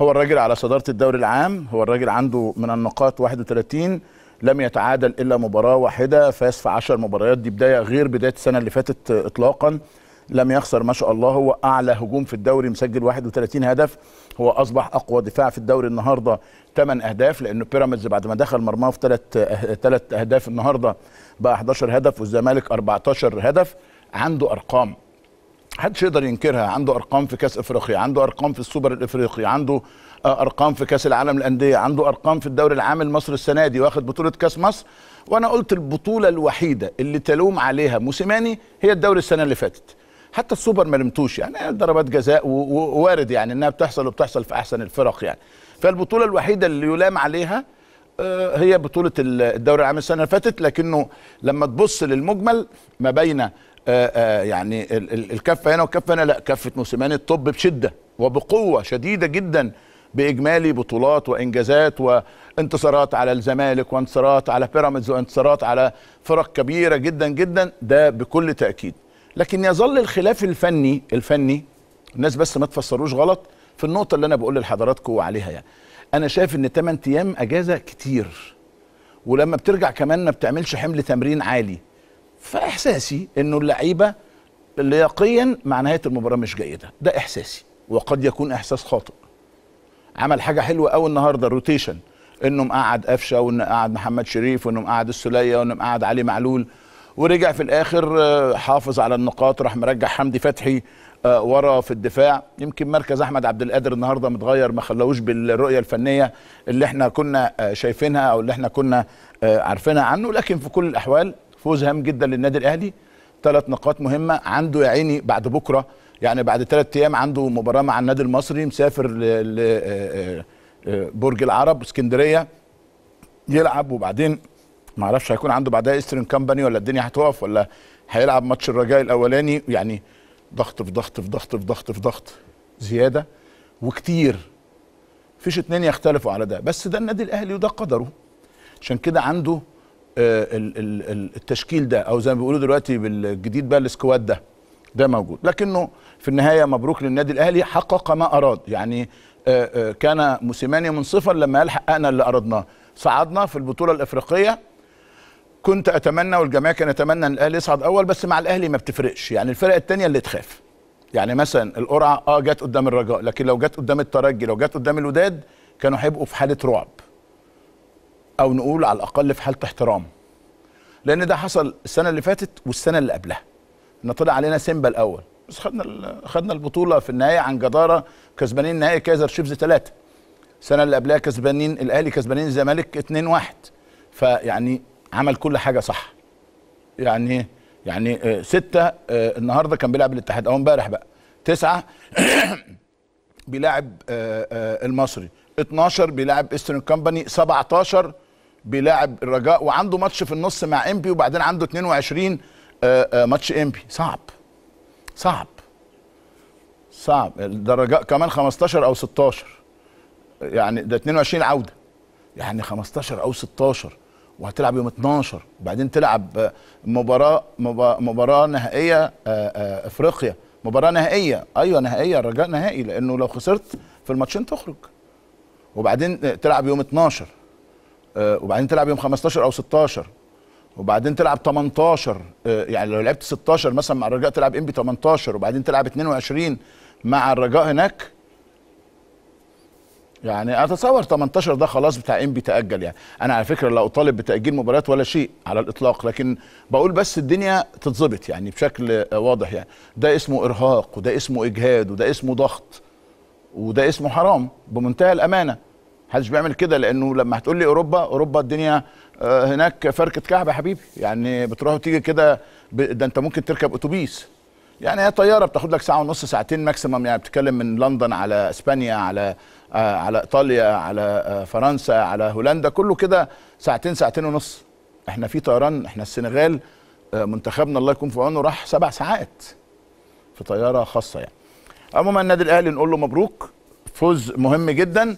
هو الراجل على صداره الدوري العام هو الراجل عنده من النقاط 31 لم يتعادل الا مباراه واحده فاز في 10 مباريات دي بدايه غير بدايه السنه اللي فاتت اطلاقا لم يخسر ما شاء الله هو اعلى هجوم في الدوري مسجل 31 هدف هو اصبح اقوى دفاع في الدوري النهارده 8 اهداف لانه بيراميدز بعد ما دخل مرماه في 3 3 أه-، اهداف النهارده بقى 11 هدف والزمالك 14 هدف عنده ارقام حدش يقدر ينكرها عنده ارقام في كاس افريقيا عنده ارقام في السوبر الافريقي عنده آه، ارقام في كاس العالم الانديه عنده ارقام في الدوري العام المصري السنه دي واخد بطوله كاس مصر وانا قلت البطوله الوحيده اللي تلوم عليها موسيماني هي الدوري السنه اللي فاتت حتى السوبر ما لمتوش يعني ضربات جزاء ووارد يعني انها بتحصل وبتحصل في احسن الفرق يعني فالبطوله الوحيده اللي يلام عليها آه، هي بطوله الدوري العام السنه اللي فاتت لكنه لما تبص للمجمل ما بين آه، آه، يعني الكفه هنا والكفه هنا لا كفه موسيماني الطب بشده وبقوه شديده جدا باجمالي بطولات وانجازات وانتصارات على الزمالك وانتصارات على بيراميدز وانتصارات على فرق كبيره جدا جدا ده بكل تاكيد لكن يظل الخلاف الفني الفني الناس بس ما تفسروش غلط في النقطه اللي انا بقول لحضراتكم عليها يعني انا شايف ان 8 ايام اجازه كتير ولما بترجع كمان ما بتعملش حمل تمرين عالي فاحساسي انه اللعيبه لياقيا مع نهايه المباراه مش جيده ده احساسي وقد يكون احساس خاطئ عمل حاجه حلوه قوي النهارده الروتيشن انه مقعد قفشه وانه قعد محمد شريف وانه مقعد السليه وانه مقعد علي معلول ورجع في الاخر آه، حافظ على النقاط راح مرجع حمدي فتحي آه، ورا في الدفاع يمكن مركز احمد عبد القادر النهارده متغير ما خلوش بالرؤيه الفنيه اللي احنا كنا آه، شايفينها او اللي احنا كنا عارفينها عنه لكن في كل الاحوال فوز هام جدا للنادي الاهلي ثلاث نقاط مهمه عنده يا عيني بعد بكره يعني بعد ثلاث ايام عنده مباراه مع النادي المصري مسافر آه، آه، آه، برج العرب اسكندريه يلعب وبعدين ما اعرفش هيكون عنده بعدها ايسترن كامباني ولا الدنيا هتقف ولا هيلعب ماتش الرجاء الاولاني يعني ضغط في ضغط في ضغط في ضغط في ضغط زياده وكتير مفيش اتنين يختلفوا على ده بس ده النادي الاهلي وده قدره عشان كده عنده آه، التشكيل ده او زي ما بيقولوا دلوقتي بالجديد بقى السكواد ده ده موجود لكنه في النهايه مبروك للنادي الاهلي حقق ما اراد يعني آه، آه، كان موسيماني منصفا لما قال حققنا اللي اردناه صعدنا في البطوله الافريقيه كنت اتمنى والجميع كان يتمنى ان الاهلي يصعد اول بس مع الاهلي ما بتفرقش يعني الفرق الثانيه اللي تخاف يعني مثلا القرعه اه جت قدام الرجاء لكن لو جت قدام الترجي لو جت قدام الوداد كانوا هيبقوا في حاله رعب او نقول على الاقل في حاله احترام لان ده حصل السنه اللي فاتت والسنه اللي قبلها ان طلع علينا سيمبا الاول بس خدنا خدنا البطوله في النهايه عن جداره كسبانين نهائي كايزر شيفز ثلاثه السنه اللي قبلها كسبانين الاهلي كسبانين الزمالك 2 1 فيعني عمل كل حاجه صح يعني يعني آه، ستة آه، النهارده كان بيلعب الاتحاد او امبارح بقى تسعة بيلاعب آه، المصري 12 بيلاعب ايسترن كومباني 17 بيلاعب الرجاء وعنده ماتش في النص مع امبي وبعدين عنده 22 آه، آه، ماتش امبي صعب صعب صعب ده الرجاء كمان 15 او 16 يعني ده 22 عوده يعني 15 او 16 وهتلعب يوم 12 وبعدين تلعب آه، مباراه مباراه نهائيه افريقيا مباراه نهائيه ايوه نهائيه الرجاء نهائي لانه لو خسرت في الماتشين تخرج وبعدين تلعب يوم 12 آه، وبعدين تلعب يوم 15 او 16 وبعدين تلعب 18 آه، يعني لو لعبت 16 مثلا مع الرجاء تلعب انبي 18 وبعدين تلعب 22 مع الرجاء هناك يعني اتصور 18 ده خلاص بتاع انبي تاجل يعني انا على فكره لا اطالب بتاجيل مباريات ولا شيء على الاطلاق لكن بقول بس الدنيا تتظبط يعني بشكل آه، واضح يعني ده اسمه ارهاق وده اسمه اجهاد وده اسمه ضغط وده اسمه حرام بمنتهى الامانه محدش بيعمل كده لانه لما هتقول لي اوروبا اوروبا الدنيا آه، هناك فركه كعب يا حبيبي يعني بتروح وتيجي كده ده انت ممكن تركب اتوبيس يعني هي طياره بتاخد لك ساعه ونص ساعتين ماكسيمم يعني بتتكلم من لندن على اسبانيا على آه على ايطاليا على آه فرنسا على هولندا كله كده ساعتين ساعتين ونص احنا في طيران احنا السنغال آه منتخبنا الله يكون في عونه راح سبع ساعات في طياره خاصه يعني عموما النادي الاهلي نقول له مبروك فوز مهم جدا